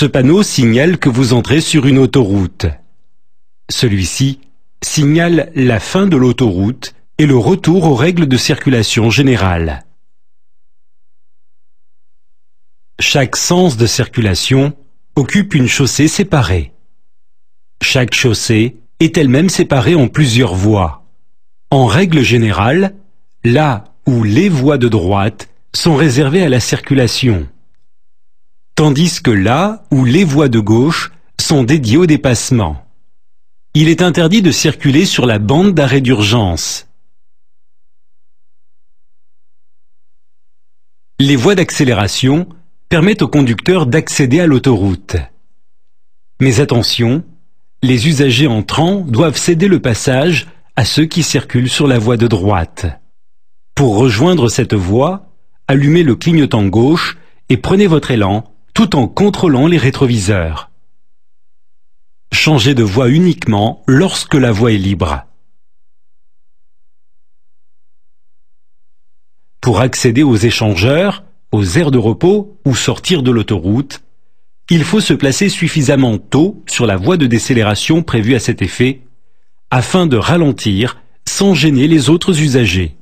Ce panneau signale que vous entrez sur une autoroute. Celui-ci signale la fin de l'autoroute et le retour aux règles de circulation générale. Chaque sens de circulation occupe une chaussée séparée. Chaque chaussée est elle-même séparée en plusieurs voies. En règle générale, la ou les voies de droite sont réservées à la circulation tandis que là où les voies de gauche sont dédiées au dépassement. Il est interdit de circuler sur la bande d'arrêt d'urgence. Les voies d'accélération permettent aux conducteurs d'accéder à l'autoroute. Mais attention, les usagers entrants doivent céder le passage à ceux qui circulent sur la voie de droite. Pour rejoindre cette voie, allumez le clignotant gauche et prenez votre élan tout en contrôlant les rétroviseurs. Changez de voie uniquement lorsque la voie est libre. Pour accéder aux échangeurs, aux aires de repos ou sortir de l'autoroute, il faut se placer suffisamment tôt sur la voie de décélération prévue à cet effet afin de ralentir sans gêner les autres usagers.